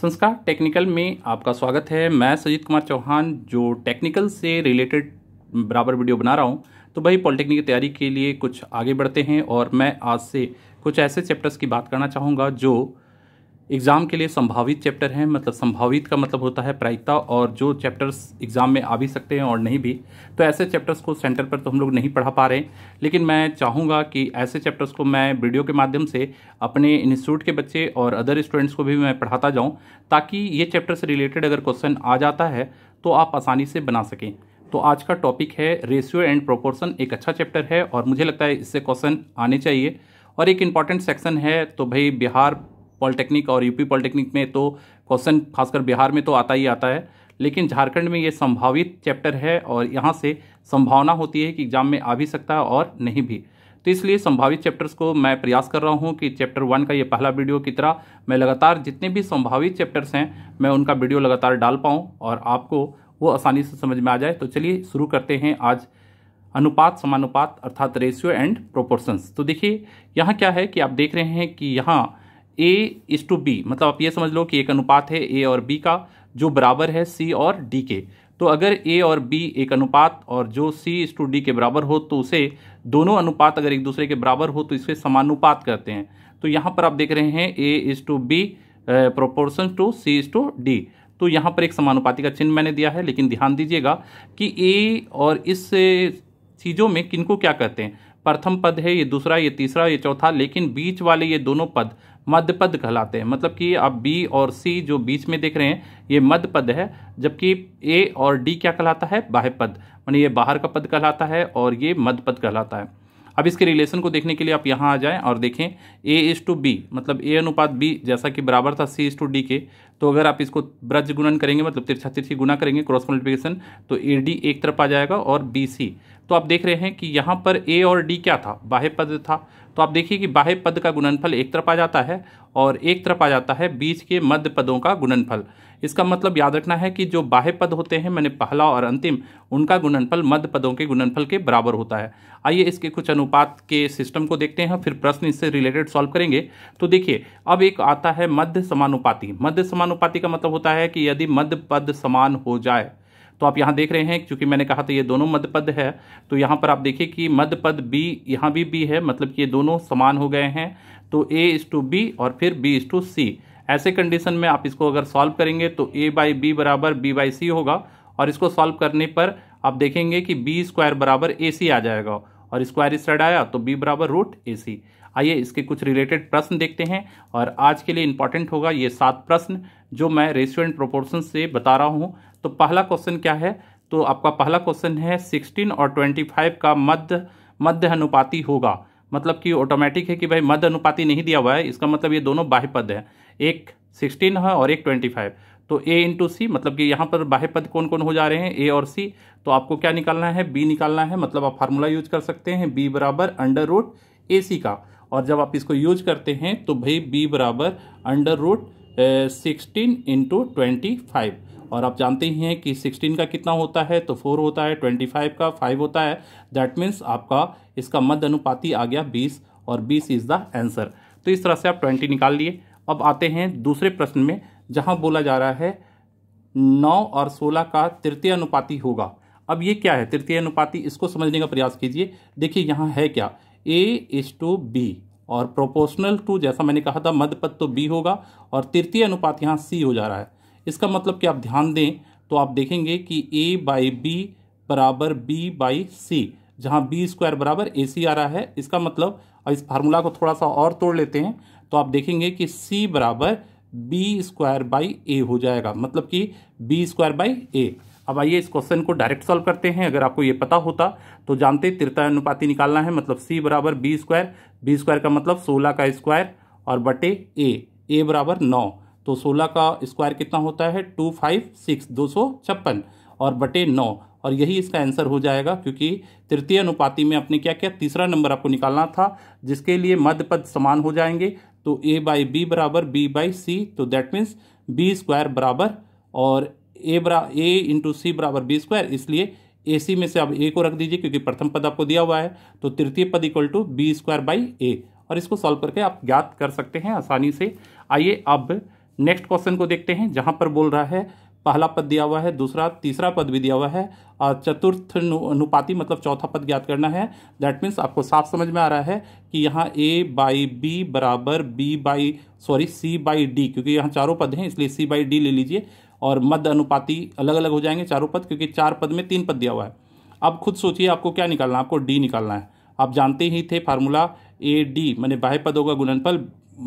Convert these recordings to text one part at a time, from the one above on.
संस्कार टेक्निकल में आपका स्वागत है मैं सजीत कुमार चौहान जो टेक्निकल से रिलेटेड बराबर वीडियो बना रहा हूँ तो भाई पॉलिटेक्निक की तैयारी के लिए कुछ आगे बढ़ते हैं और मैं आज से कुछ ऐसे चैप्टर्स की बात करना चाहूँगा जो एग्ज़ाम के लिए संभावित चैप्टर हैं मतलब संभावित का मतलब होता है प्रायिकता और जो चैप्टर्स एग्ज़ाम में आ भी सकते हैं और नहीं भी तो ऐसे चैप्टर्स को सेंटर पर तो हम लोग नहीं पढ़ा पा रहे लेकिन मैं चाहूँगा कि ऐसे चैप्टर्स को मैं वीडियो के माध्यम से अपने इंस्टीट्यूट के बच्चे और अदर स्टूडेंट्स को भी मैं पढ़ाता जाऊँ ताकि ये चैप्टर से रिलेटेड अगर क्वेश्चन आ जाता है तो आप आसानी से बना सकें तो आज का टॉपिक है रेशियो एंड प्रोपोर्शन एक अच्छा चैप्टर है और मुझे लगता है इससे क्वेश्चन आने चाहिए और एक इम्पॉर्टेंट सेक्शन है तो भाई बिहार पॉलिटेक्निक और यूपी पॉलिटेक्निक में तो क्वेश्चन खासकर बिहार में तो आता ही आता है लेकिन झारखंड में ये संभावित चैप्टर है और यहाँ से संभावना होती है कि एग्ज़ाम में आ भी सकता है और नहीं भी तो इसलिए संभावित चैप्टर्स को मैं प्रयास कर रहा हूँ कि चैप्टर वन का ये पहला वीडियो की तरह मैं लगातार जितने भी संभावित चैप्टर्स हैं मैं उनका वीडियो लगातार डाल पाऊँ और आपको वो आसानी से समझ में आ जाए तो चलिए शुरू करते हैं आज अनुपात समानुपात अर्थात रेशियो एंड प्रोपोर्शंस तो देखिए यहाँ क्या है कि आप देख रहे हैं कि यहाँ ए इज टू बी मतलब आप ये समझ लो कि एक अनुपात है ए और बी का जो बराबर है सी और डी के तो अगर ए और बी एक अनुपात और जो सी इज टू डी के बराबर हो तो उसे दोनों अनुपात अगर एक दूसरे के बराबर हो तो इसे समानुपात कहते हैं तो यहाँ पर आप देख रहे हैं A is to B proportion to C is to D तो यहाँ पर एक समानुपाती का चिन्ह मैंने दिया है लेकिन ध्यान दीजिएगा कि ए और इस चीज़ों में किनको क्या कहते हैं प्रथम पद है ये दूसरा ये तीसरा ये चौथा लेकिन बीच वाले ये दोनों पद मध्य पद कहलाते हैं मतलब कि आप बी और सी जो बीच में देख रहे हैं ये मध्य पद है जबकि ए और डी क्या कहलाता है बाह्य पद मानी ये बाहर का पद कहलाता है और ये मध्य पद कहलाता है अब इसके रिलेशन को देखने के लिए आप यहाँ आ जाएं और देखें ए इज टू बी मतलब ए अनुपात बी जैसा कि बराबर था सी इज टू डी के तो अगर आप इसको ब्रज गुणन करेंगे मतलब तिरछा तिरछी गुना करेंगे क्रॉस मल्टीप्लिकेशन तो ए डी एक तरफ आ जाएगा और बी सी तो आप देख रहे हैं कि यहाँ पर ए और डी क्या था बाह्य पद था तो आप देखिए कि बाह्य पद का गुणनफल एक तरफ आ जाता है और एक तरफ आ जाता है बीच के मध्य पदों का गुणनफल इसका मतलब याद रखना है कि जो बाह्य पद होते हैं मैंने पहला और अंतिम उनका गुणनफल मध्य पदों के गुणनफल के बराबर होता है आइए इसके कुछ अनुपात के सिस्टम को देखते हैं फिर प्रश्न इससे रिलेटेड सॉल्व करेंगे तो देखिए अब एक आता है मध्य समानुपाति मध्य समानुपाति का मतलब होता है कि यदि मध्य पद समान हो जाए तो आप यहाँ देख रहे हैं क्योंकि मैंने कहा था ये दोनों मध्य पद है तो यहाँ पर आप देखिए कि मध्य पद बी यहाँ भी बी है मतलब कि ये दोनों समान हो गए हैं तो ए इस टू बी और फिर बी इस टू सी ऐसे कंडीशन में आप इसको अगर सॉल्व करेंगे तो ए बाई बी बराबर बी बाई सी होगा और इसको सॉल्व करने पर आप देखेंगे कि बी स्क्वायर बराबर ए सी आ जाएगा और स्क्वायर इस साइड आया तो बी बराबर रूट ए सी आइए इसके कुछ रिलेटेड प्रश्न देखते हैं और आज के लिए इंपॉर्टेंट होगा ये सात प्रश्न जो मैं रेशियो एंड प्रोपोर्शन से बता रहा हूँ तो पहला क्वेश्चन क्या है तो आपका पहला क्वेश्चन है सिक्सटीन और ट्वेंटी फाइव का मध्य मध्य अनुपाति होगा मतलब कि ऑटोमेटिक है कि भाई मध्य अनुपाति नहीं दिया हुआ है इसका मतलब ये दोनों बाह्य पद है एक सिक्सटीन है और एक ट्वेंटी फाइव तो ए इंटू सी मतलब कि यहाँ पर बाह्य पद कौन कौन हो जा रहे हैं ए और सी तो आपको क्या निकालना है बी निकालना है मतलब आप फार्मूला यूज कर सकते हैं बी बराबर अंडर रूट ए सी का और जब आप इसको यूज करते हैं तो भाई बी बराबर under root sixteen into twenty five और आप जानते ही हैं कि सिक्सटीन का कितना होता है तो फोर होता है ट्वेंटी फाइव का फाइव होता है दैट मीन्स आपका इसका मध्य अनुपाति आ गया बीस और बीस इज़ द आंसर तो इस तरह से आप ट्वेंटी निकाल लिए अब आते हैं दूसरे प्रश्न में जहाँ बोला जा रहा है नौ और सोलह का तृतीय अनुपाति होगा अब ये क्या है तृतीय अनुपाति इसको समझने का प्रयास कीजिए देखिए यहाँ है क्या ए इज टू बी और प्रोपोर्शनल टू जैसा मैंने कहा था मध्य पद तो बी होगा और तृतीय अनुपात यहाँ सी हो जा रहा है इसका मतलब कि आप ध्यान दें तो आप देखेंगे कि ए बाई बी बराबर बी बाई सी जहाँ बी स्क्वायर बराबर ए सी आ रहा है इसका मतलब और इस फार्मूला को थोड़ा सा और तोड़ लेते हैं तो आप देखेंगे कि सी बराबर बी स्क्वायर बाई ए हो जाएगा मतलब कि बी स्क्वायर बाई ए अब आइए इस क्वेश्चन को डायरेक्ट सॉल्व करते हैं अगर आपको ये पता होता तो जानते तिरता अनुपाति निकालना है मतलब सी बराबर बी स्क्वायर बी स्क्वायर का मतलब सोलह का स्क्वायर और बटे ए ए बराबर नौ तो सोलह का स्क्वायर कितना होता है टू फाइव सिक्स दो सौ छप्पन और बटे नौ और यही इसका आंसर हो जाएगा क्योंकि तृतीय अनुपाति में आपने क्या किया तीसरा नंबर आपको निकालना था जिसके लिए मध्य पद समान हो जाएंगे तो ए बाई बी बराबर बी बाई सी तो दैट मीन्स बी स्क्वायर बराबर और ए बरा ए इंटू सी बराबर बी स्क्वायर इसलिए ए सी में से आप ए को रख दीजिए क्योंकि प्रथम पद आपको दिया हुआ है तो तृतीय पद equal to B square by A और इसको सॉल्व करके आप ज्ञात कर सकते हैं आसानी से आइए अब नेक्स्ट क्वेश्चन को देखते हैं जहाँ पर बोल रहा है पहला पद दिया हुआ है दूसरा तीसरा पद भी दिया हुआ है और चतुर्थ अनुपाति नु, मतलब चौथा पद ज्ञात करना है दैट मीन्स आपको साफ समझ में आ रहा है कि यहाँ ए बाई बी बराबर B by sorry C by D क्योंकि यहाँ चारों पद हैं इसलिए सी बाई डी ले लीजिए और मध्य अनुपाति अलग अलग हो जाएंगे चारों पद क्योंकि चार पद में तीन पद दिया हुआ है अब खुद सोचिए आपको क्या निकालना है आपको डी निकालना है आप जानते ही थे फार्मूला ए डी मैंने बाह्य पदों का गुणनफल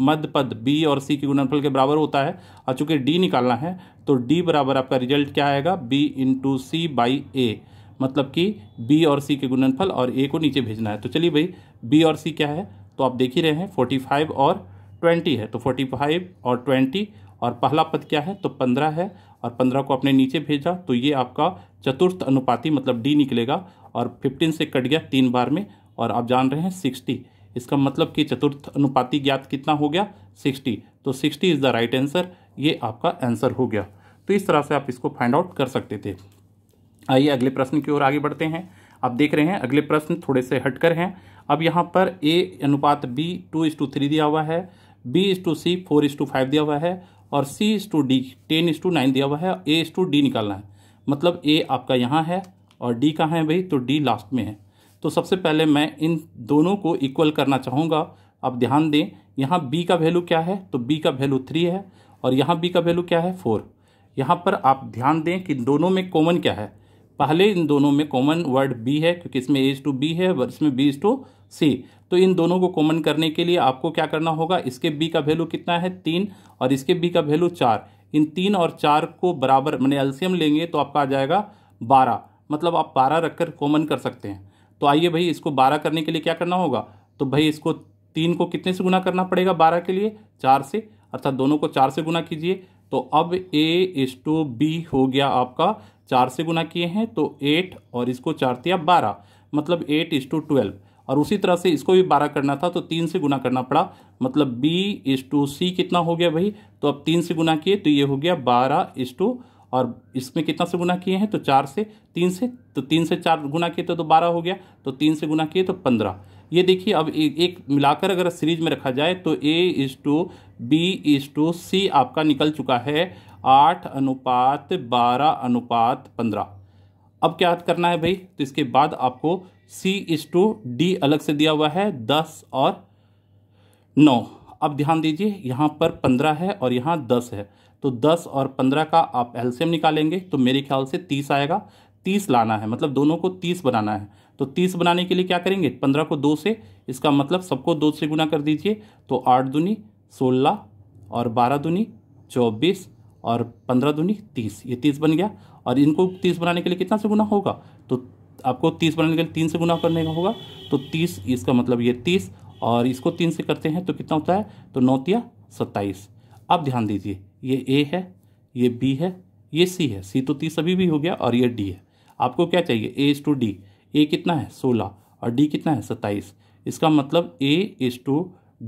मध्य पद बी और सी के गुणनफल के बराबर होता है और चूंकि डी निकालना है तो डी बराबर आपका रिजल्ट क्या आएगा B into C by A मतलब कि बी और सी के गुणनफल और ए को नीचे भेजना है तो चलिए भाई बी और सी क्या है तो आप देख ही रहे हैं फोर्टी फाइव और ट्वेंटी है तो फोर्टी फाइव और ट्वेंटी और पहला पद क्या है तो पंद्रह है और पंद्रह को अपने नीचे भेजा तो ये आपका चतुर्थ अनुपाति मतलब डी निकलेगा और फिफ्टीन से कट गया तीन बार में और आप जान रहे हैं सिक्सटी इसका मतलब कि चतुर्थ अनुपाति ज्ञात कितना हो गया सिक्सटी तो sixty is the right answer ये आपका आंसर हो गया तो इस तरह से आप इसको फाइंड आउट कर सकते थे आइए अगले प्रश्न की ओर आगे बढ़ते हैं आप देख रहे हैं अगले प्रश्न थोड़े से हटकर हैं अब यहाँ पर ए अनुपात B two is to three दिया हुआ है B is to C four is to five दिया हुआ है और C is to D ten is to nine दिया हुआ है ए इस टू डी निकालना है मतलब ए आपका यहाँ है और डी कहाँ है भाई तो डी लास्ट में है तो सबसे पहले मैं इन दोनों को इक्वल करना चाहूँगा अब ध्यान दें यहाँ b का वैल्यू क्या है तो b का वैल्यू थ्री है और यहाँ b का वैल्यू क्या है फोर यहाँ पर आप ध्यान दें कि दोनों में कॉमन क्या है पहले इन दोनों में कॉमन वर्ड b है क्योंकि इसमें एज टू बी है और इसमें बी इज टू सी तो इन दोनों को कॉमन करने के लिए आपको क्या करना होगा इसके b का वैल्यू कितना है तीन और इसके b का वैल्यू चार इन तीन और चार को बराबर मैंने एल्सियम लेंगे तो आपका आ जाएगा बारह मतलब आप बारह रखकर कॉमन कर सकते हैं तो आइए भाई इसको बारह करने के लिए क्या करना होगा तो भाई इसको तीन को कितने से गुना करना पड़ेगा बारह के लिए चार से अर्थात दोनों को चार से गुना कीजिए तो अब ए इस टू बी हो गया आपका चार से गुना किए हैं तो एट और इसको चार दिया बारह मतलब एट इस टू ट्वेल्व और उसी तरह से इसको भी बारह करना था तो तीन से गुना करना पड़ा मतलब बी इस टू सी कितना हो गया भाई तो अब तीन से गुना किए तो ये हो गया बारह इस टू और इसमें कितना से गुना किए हैं तो चार से तीन से तो तीन से चार गुना किए तो, तो बारह हो गया तो तीन से गुना किए तो पंद्रह ये देखिए अब ए, एक मिलाकर अगर सीरीज में रखा जाए तो A is to B is to C आपका निकल चुका है आठ अनुपात बारह अनुपात पंद्रह अब क्या करना है भाई तो इसके बाद आपको सी इज टू डी अलग से दिया हुआ है दस और नौ अब ध्यान दीजिए यहाँ पर पंद्रह है और यहाँ दस है तो दस और पंद्रह का आप एल्सियम निकालेंगे तो मेरे ख्याल से तीस आएगा तीस लाना है मतलब दोनों को तीस बनाना है तो तीस बनाने के लिए क्या करेंगे पंद्रह को दो से इसका मतलब सबको दो से गुना कर दीजिए तो आठ दुनी सोलह और बारह दुनी चौबीस और पंद्रह दुनी तीस ये तीस बन गया और इनको तीस बनाने के लिए कितना से गुना होगा तो आपको तीस बनाने के लिए तीन से गुना करने का होगा तो तीस इसका मतलब ये तीस और इसको तीन से करते हैं तो कितना होता है तो नौतिया सत्ताईस अब ध्यान दीजिए ये ए है ये बी है ये सी है सी तो तीस अभी भी हो गया और ये डी है आपको क्या चाहिए A is to D A कितना है सोलह और डी कितना है सत्ताईस इसका मतलब ए इज़ टू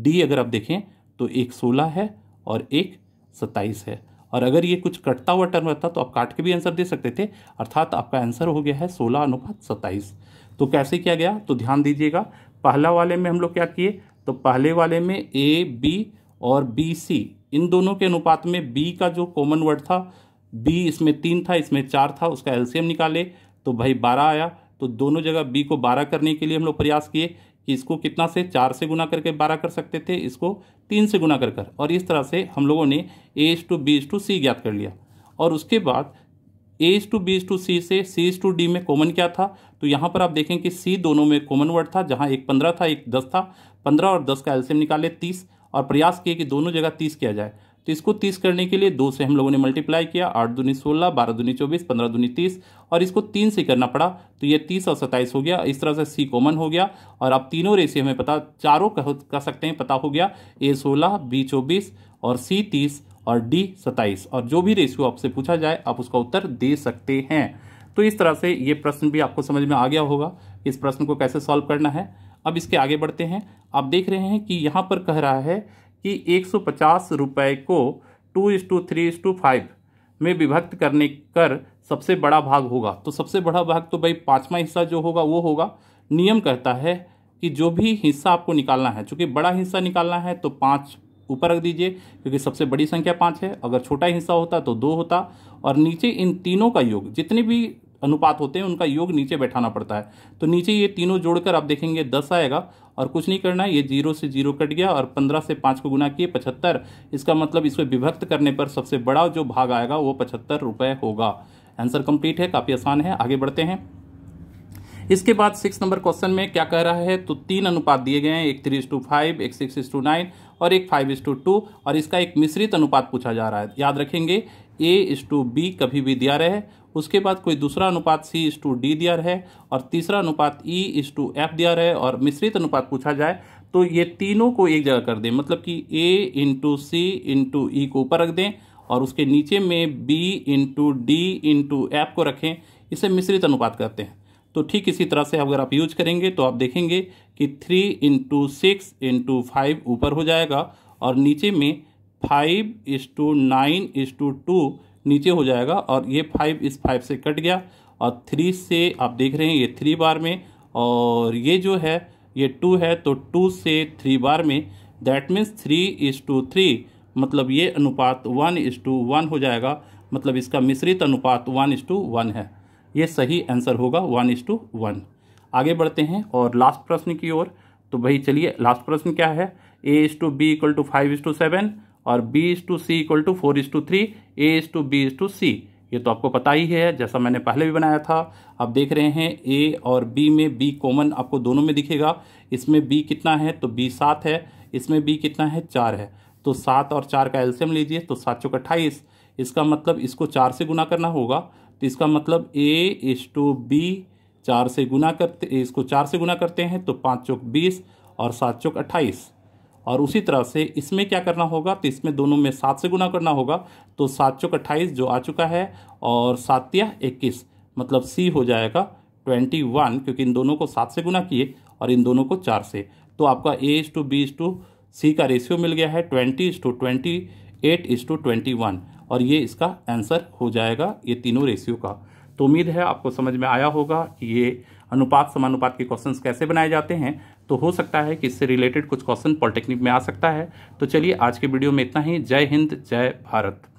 डी अगर आप देखें तो एक सोलह है और एक सत्ताईस है और अगर ये कुछ कटता हुआ टर्म रहता तो आप काट के भी आंसर दे सकते थे अर्थात आपका आंसर हो गया है सोलह अनुपात सत्ताईस तो कैसे किया गया तो ध्यान दीजिएगा पहला वाले में हम लोग क्या किए तो पहले वाले में ए बी और बी सी इन दोनों के अनुपात में बी का जो कॉमन वर्ड था बी इसमें तीन था इसमें चार था उसका एल्सियम निकाले तो भाई बारह आया तो दोनों जगह बी को बारह करने के लिए हम लोग प्रयास किए कि इसको कितना से चार से गुना करके बारह कर सकते थे इसको तीन से गुना कर कर और इस तरह से हम लोगों ने A is to B is to C ज्ञात कर लिया और उसके बाद A is to B is to C से सी एस टू डी में कॉमन क्या था तो यहाँ पर आप देखें कि सी दोनों में कॉमन वर्ड था जहाँ एक पंद्रह था एक दस था पंद्रह और दस का एल्सियम निकाले तीस और प्रयास किए कि दोनों जगह तीस किया जाए तो इसको तीस करने के लिए दो से हम लोगों ने मल्टीप्लाई किया आठ दूनी सोलह बारह दूनी चौबीस पंद्रह दूनी तीस और इसको तीन से करना पड़ा तो ये तीस और सत्ताईस हो गया इस तरह से सी कॉमन हो गया और अब तीनों रेशियो हमें पता चारों कह सकते हैं पता हो गया ए सोलह बी चौबीस और सी तीस और डी सत्ताईस और जो भी रेशियो आपसे पूछा जाए आप उसका उत्तर दे सकते हैं तो इस तरह से ये प्रश्न भी आपको समझ में आ गया होगा इस प्रश्न को कैसे सॉल्व करना है अब इसके आगे बढ़ते हैं आप देख रहे हैं कि यहाँ पर कह रहा है कि एक सौ पचास रुपये को two is to three is to five में विभक्त करने कर सबसे बड़ा भाग होगा तो सबसे बड़ा भाग तो भाई पाँचवा हिस्सा जो होगा वो होगा नियम कहता है कि जो भी हिस्सा आपको निकालना है चूँकि बड़ा हिस्सा निकालना है तो पाँच ऊपर रख दीजिए क्योंकि सबसे बड़ी संख्या पाँच है अगर छोटा हिस्सा होता तो दो होता और नीचे इन तीनों का योग जितने भी अनुपात होते हैं उनका योग नीचे बैठाना पड़ता है तो नीचे ये तीनों जोड़कर आप देखेंगे दस आएगा और कुछ नहीं करना है ये जीरो से जीरो कट गया और पंद्रह से पाँच को गुना किए पचहत्तर इसका मतलब इसमें विभक्त करने पर सबसे बड़ा जो भाग आएगा वो पचहत्तर रुपये होगा आंसर कंप्लीट है काफ़ी आसान है आगे बढ़ते हैं इसके बाद सिक्स नंबर क्वेश्चन में क्या कह रहा है तो तीन अनुपात दिए गए हैं एक थ्री इस टू फाइव एक सिक्स इस टू नाइन और एक फाइव इस टू टू और इसका एक मिश्रित अनुपात पूछा जा रहा है याद रखेंगे ए इस टू बी कभी भी दिया रहे उसके बाद कोई दूसरा अनुपात सी इस टू डी दिया है और तीसरा अनुपात ई इस टू एफ दिया है और मिश्रित अनुपात पूछा जाए तो ये तीनों को एक जगह कर दें मतलब कि ए इंटू सी इंटू ई को ऊपर रख दें और उसके नीचे में B into D into F को रखें इसे मिश्रित अनुपात करते हैं तो ठीक इसी तरह से अगर आप यूज करेंगे तो आप देखेंगे कि three into six into five ऊपर हो जाएगा और नीचे में five is to nine is to two नीचे हो जाएगा और ये फाइव इस फाइव से कट गया और थ्री से आप देख रहे हैं ये थ्री बार में और ये जो है ये टू है तो टू से थ्री बार में that means three is to three मतलब ये अनुपात वन इज टू वन हो जाएगा मतलब इसका मिश्रित अनुपात वन इज टू वन है ये सही आंसर होगा वन इज टू वन आगे बढ़ते हैं और लास्ट प्रश्न की ओर तो भाई चलिए लास्ट प्रश्न क्या है A is to B equal to five is to seven और B is to C equal to four is to three A is to B is to C ये तो आपको पता ही है जैसा मैंने पहले भी बनाया था आप देख रहे हैं ए और बी में बी कॉमन आपको दोनों में दिखेगा इसमें बी कितना है तो बी सात है इसमें बी कितना है चार है तो सात और चार का एल्सियम लीजिए तो सात चौक अट्ठाईस इसका मतलब इसको चार से गुना करना होगा तो इसका मतलब ए इज टू बी चार से गुना करते इसको चार से गुना करते हैं तो पाँच चौक बीस और सात चौक अट्ठाईस और उसी तरह से इसमें क्या करना होगा तो इसमें दोनों में सात से गुना करना होगा तो सात चौक अट्ठाईस जो आ चुका है और सातिया इक्कीस मतलब सी हो जाएगा ट्वेंटी वन क्योंकि इन दोनों को सात से गुना किए और इन दोनों को चार से तो आपका A is to B is to C का रेशियो मिल गया है twenty is to twenty eight is to twenty one और ये इसका आंसर हो जाएगा ये तीनों रेशियो का तो उम्मीद है आपको समझ में आया होगा कि ये अनुपात समानुपात के क्वेश्चंस कैसे बनाए जाते हैं तो हो सकता है कि इससे रिलेटेड कुछ क्वेश्चन पॉलिटेक्निक में आ सकता है तो चलिए आज के वीडियो में इतना ही जय हिंद जय भारत